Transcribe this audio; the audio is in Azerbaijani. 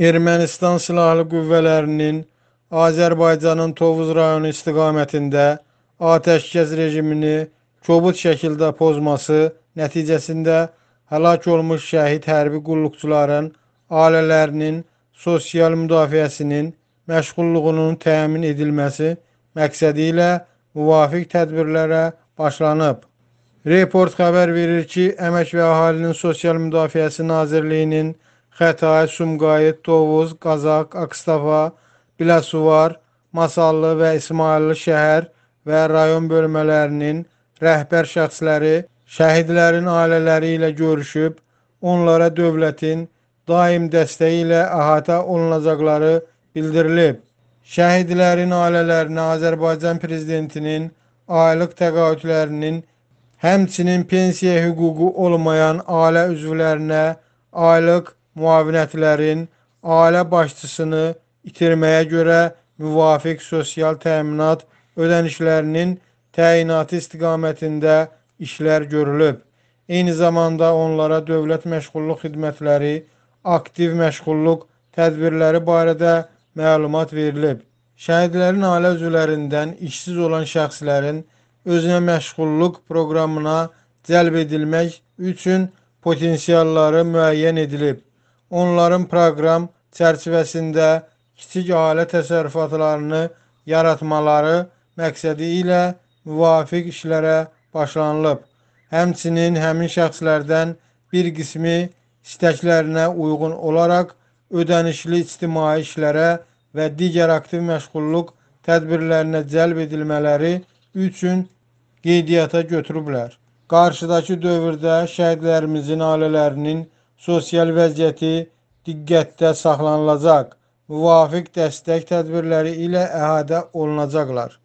Ermənistan Silahlı Qüvvələrinin Azərbaycanın Tovuz rayonu istiqamətində atəşkəs rejimini kobud şəkildə pozması nəticəsində həlak olmuş şəhid hərbi qulluqçuların ailələrinin sosial müdafiəsinin məşğulluğunun təmin edilməsi məqsədi ilə müvafiq tədbirlərə başlanıb. Report xəbər verir ki, Əmək və Əhalinin Sosial Müdafiəsi Nazirliyinin Xətai, Sumqayıt, Tovuz, Qazaq, Akstafa, Biləsuvar, Masallı və İsmailli şəhər və rayon bölmələrinin rəhbər şəxsləri şəhidlərin ailələri ilə görüşüb, onlara dövlətin daim dəstəyi ilə əhatə olunacaqları bildirilib. Şəhidlərin ailələrinə Azərbaycan prezidentinin aylıq təqaüdlərinin, həmçinin pensiya hüququ olmayan ailə üzvlərinə aylıq müavinətlərin ailə başçısını itirməyə görə müvafiq sosial təminat ödənişlərinin təyinatı istiqamətində işlər görülüb. Eyni zamanda onlara dövlət məşğulluq xidmətləri, aktiv məşğulluq tədbirləri barədə məlumat verilib. Şəhidlərin ailə üzvlərindən işsiz olan şəxslərin özünə məşğulluq proqramına cəlb edilmək üçün potensialları müəyyən edilib onların proqram çərçivəsində kiçik ailə təsərrüfatlarını yaratmaları məqsədi ilə müvafiq işlərə başlanılıb. Həmçinin həmin şəxslərdən bir qismi istəklərinə uyğun olaraq ödənişli ictimai işlərə və digər aktiv məşğulluq tədbirlərinə cəlb edilmələri üçün qeydiyyata götürüblər. Qarşıdakı dövrdə şəhidlərimizin ailələrinin sosial vəziyyəti diqqətdə saxlanılacaq, müvafiq dəstək tədbirləri ilə əhatə olunacaqlar.